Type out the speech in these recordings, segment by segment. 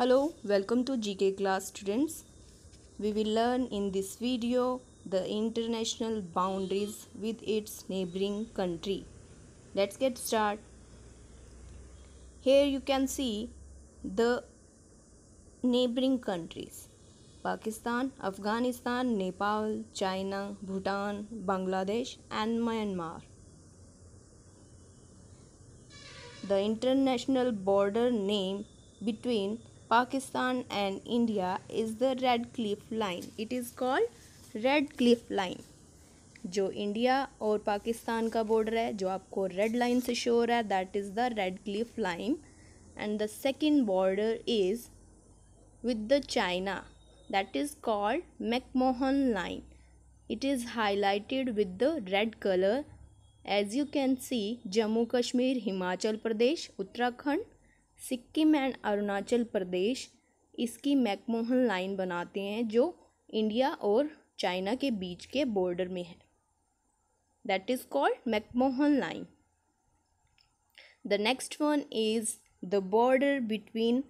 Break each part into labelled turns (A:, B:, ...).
A: Hello, welcome to GK class students. We will learn in this video the international boundaries with its neighboring country. Let's get started. Here you can see the neighboring countries. Pakistan, Afghanistan, Nepal, China, Bhutan, Bangladesh and Myanmar. The international border name between Pakistan and India is the Red Cliff Line. It is called Red Cliff Line. जो India और पाकिस्तान का border है जो आपको red line से show रहा है that is the Radcliffe Line and the second border is with the China that is called McMahon Line it is highlighted with the red colour as you can see Jammu Kashmir Himachal Pradesh Uttarakhand Sikkim and Arunachal Pradesh इसकी McMahon line बनाते हैं जो India और China के बीच के border में है that is called McMahon Line the next one is the border between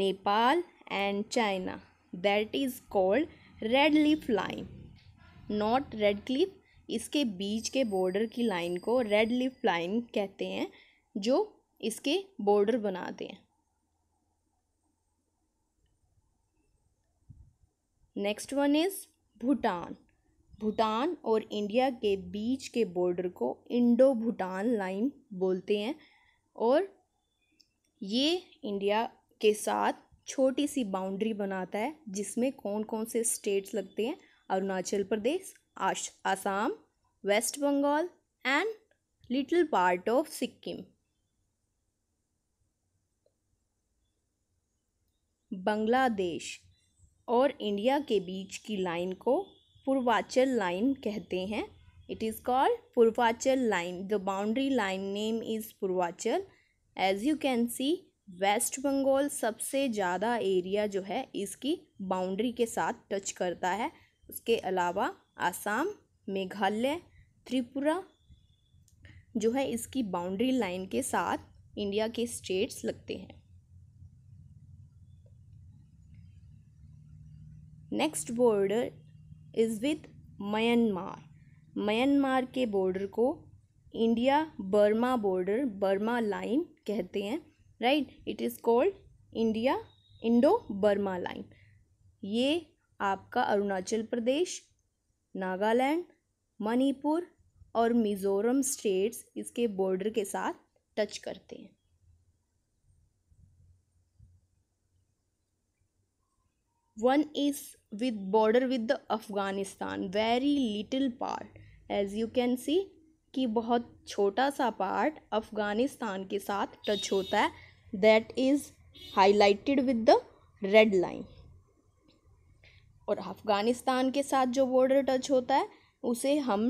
A: Nepal and China that is called Red Leaf Line not Radcliffe इसके बीच के बॉर्डर की लाइन को रेड लिफ लाइन कहते हैं जो इसके बॉर्डर बना दें next one is Bhutan Bhutan और इंडिया के बीच के बॉर्डर को इंडो भूटान लाइन बोलते हैं और ये इंडिया के साथ छोटी सी बाउंड्री बनाता है जिसमें कौन कौन से स्टेट्स लगते हैं अरुणाचल प्रदेश आश Assam West Bengal and little part of Sikkim Bangladesh और इंडिया के बीच की लाइन को पूर्वाचल लाइन कहते हैं it is called Purvanchal Line the boundary line name is Purvanchal as you can see West Bengal सबसे ज़्यादा एरिया जो है इसकी बाउंड्री के साथ टच करता है उसके अलावा आसाम मेघालय त्रिपुरा जो है इसकी बाउंड्री लाइन के साथ इंडिया के स्टेट्स लगते हैं next border is with Myanmar Myanmar के बॉर्डर को India Burma border Burma line कहते हैं right it is called India Indo Burma Line ये आपका अरुणाचल प्रदेश नागालैंड मणिपुर और मिज़ोरम स्टेट्स इसके बॉर्डर के साथ टच करते हैं one is with border with Afghanistan very little part as you can see कि बहुत छोटा सा पार्ट अफ़गानिस्तान के साथ टच होता है that is highlighted with the red line और अफ़गानिस्तान के साथ जो बॉर्डर टच होता है उसे हम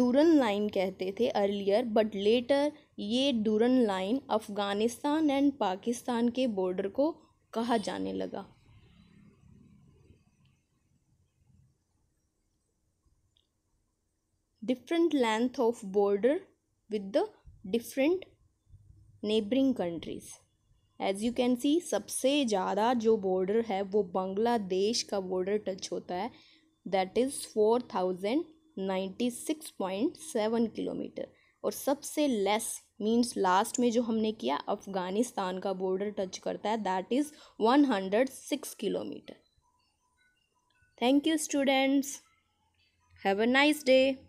A: डूरन लाइन कहते थे अर्लियर बट लेटर ये Durand Line Afghanistan and Pakistan के बॉर्डर को कहा जाने लगा different length of border with the different neighboring countries as you can see सबसे ज़्यादा जो बॉर्डर है वो बांग्लादेश का बॉर्डर टच होता है that is four thousand ninety six point seven kilometre और सबसे लेस मीन्स लास्ट में जो हमने किया अफ़गानिस्तान का बॉर्डर टच करता है that is one hundred six kilometre thank you students have a nice day